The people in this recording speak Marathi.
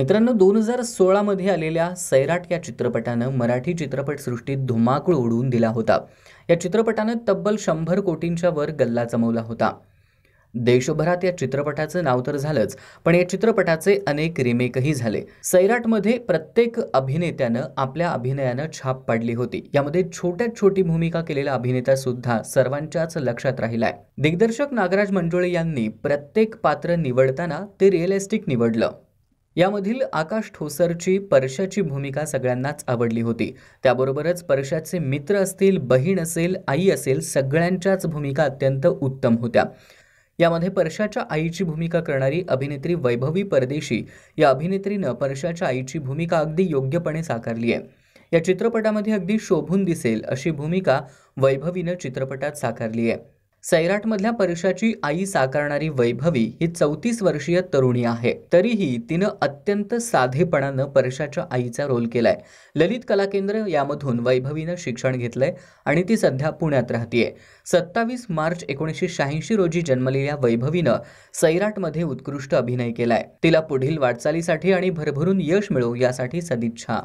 मित्रांनो दोन हजार सोळामध्ये आलेल्या सैराट या चित्रपटानं मराठी चित्रपटसृष्टीत धुमाकूळ उडवून दिला होता या चित्रपटानं तब्बल शंभर कोटींच्या वर गल्ला जमवला होता देशभरात या चित्रपटाचं नाव तर झालंच पण या चित्रपटाचे अनेक रिमेकही झाले सैराटमध्ये प्रत्येक अभिनेत्यानं आपल्या अभिनयानं छाप पाडली होती यामध्ये छोट्यात छोटी भूमिका केलेला अभिनेता सुद्धा सर्वांच्याच लक्षात राहिलाय दिग्दर्शक नागराज मंजुळे यांनी प्रत्येक पात्र निवडताना ते रिअलिस्टिक निवडलं यामधील आकाश ठोसरची परशाची भूमिका सगळ्यांनाच आवडली होती त्याबरोबरच परशाचे मित्र असतील बहीण असेल आई असेल सगळ्यांच्याच भूमिका अत्यंत उत्तम होत्या यामध्ये परशाच्या आईची भूमिका करणारी अभिनेत्री वैभवी परदेशी या अभिनेत्रीनं परशाच्या आईची भूमिका अगदी योग्यपणे साकारली आहे या चित्रपटामध्ये अगदी शोभून दिसेल अशी भूमिका वैभवीनं चित्रपटात साकारली आहे सैराटमधल्या परशाची आई साकारणारी वैभवी ही चौतीस वर्षीय तरुणी आहे तरीही तिनं अत्यंत साधेपणानं परीक्षाच्या आईचा रोल केलाय ललित कला केंद्र यामधून वैभवीनं शिक्षण घेतलंय आणि ती सध्या पुण्यात राहतीये सत्तावीस मार्च एकोणीसशे शहाऐंशी रोजी जन्मलेल्या वैभवीनं सैराटमध्ये उत्कृष्ट अभिनय केलाय तिला पुढील वाटचालीसाठी आणि भरभरून यश मिळो यासाठी सदिच्छा